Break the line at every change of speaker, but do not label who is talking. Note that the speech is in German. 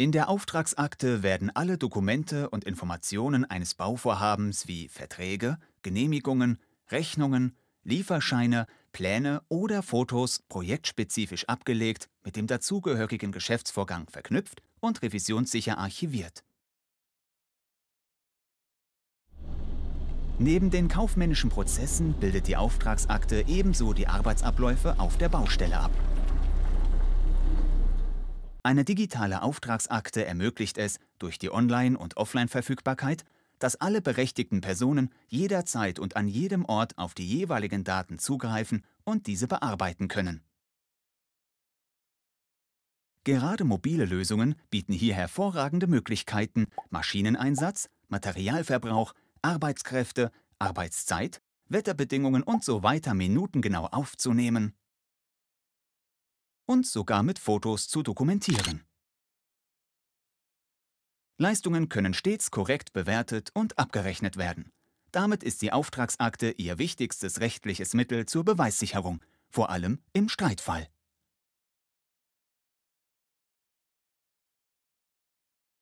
In der Auftragsakte werden alle Dokumente und Informationen eines Bauvorhabens wie Verträge, Genehmigungen, Rechnungen, Lieferscheine, Pläne oder Fotos projektspezifisch abgelegt, mit dem dazugehörigen Geschäftsvorgang verknüpft und revisionssicher archiviert. Neben den kaufmännischen Prozessen bildet die Auftragsakte ebenso die Arbeitsabläufe auf der Baustelle ab. Eine digitale Auftragsakte ermöglicht es, durch die Online- und Offline-Verfügbarkeit, dass alle berechtigten Personen jederzeit und an jedem Ort auf die jeweiligen Daten zugreifen und diese bearbeiten können. Gerade mobile Lösungen bieten hier hervorragende Möglichkeiten, Maschineneinsatz, Materialverbrauch, Arbeitskräfte, Arbeitszeit, Wetterbedingungen usw. So minutengenau aufzunehmen und sogar mit Fotos zu dokumentieren. Leistungen können stets korrekt bewertet und abgerechnet werden. Damit ist die Auftragsakte ihr wichtigstes rechtliches Mittel zur Beweissicherung, vor allem im Streitfall.